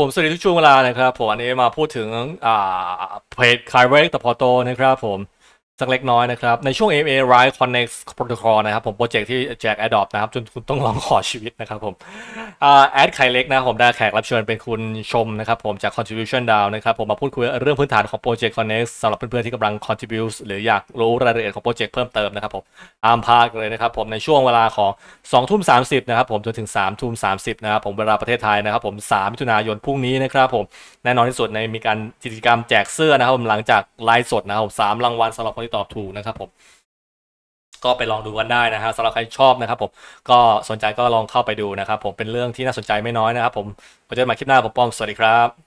ผมสวัสดีทุกช่วงเวลานะครับผม อันนี้มาพูดถึงอ่าเพจคายเวกตะพอโตนะครับผมสักเล็กน้อยนะครับ ในช่วง AMA Rise Connect Protocol นะครับผม โปรเจกต์ที่แจก Adopt นะครับ จนคุณต้องลองขอชีวิตนะครับผมแอดไข่เล็กนะผมได้แขกรับเชิญเป็นคุณชมนะครับผม จาก Contribution Down นะครับผมมาพูดคุยเรื่องพื้นฐานของโปรเจกต์ Connect สำหรับเพื่อนๆที่กำลัง Contribute หรืออยากรู้รายละเอียดของโปรเจกต์เพิ่มเติมนะครับผมอามพากเลยนะครับผมในช่วงเวลาของ2ทุ่ม30นะครับผมจนถึง3ทุ่ม30นะครับผมเวลาประเทศไทยนะครับผม3มิถุนายนพรุ่งนี้นะครับผมแน่นอนที่สุดในมีการกิจกรรมแจกเสื้อนะครับผมหลังจากไลฟ์สดนะครับผมสามรางวัลสำหรับคนตอบถูกนะครับผมก็ไปลองดูกันได้นะฮะสำหรับใครชอบนะครับผมก็สนใจก็ลองเข้าไปดูนะครับ ผมเป็นเรื่องที่น่าสนใจไม่น้อยนะครับผมไว้เจอกันใหม่คลิปหน้าผมป้อมสวัสดีครับ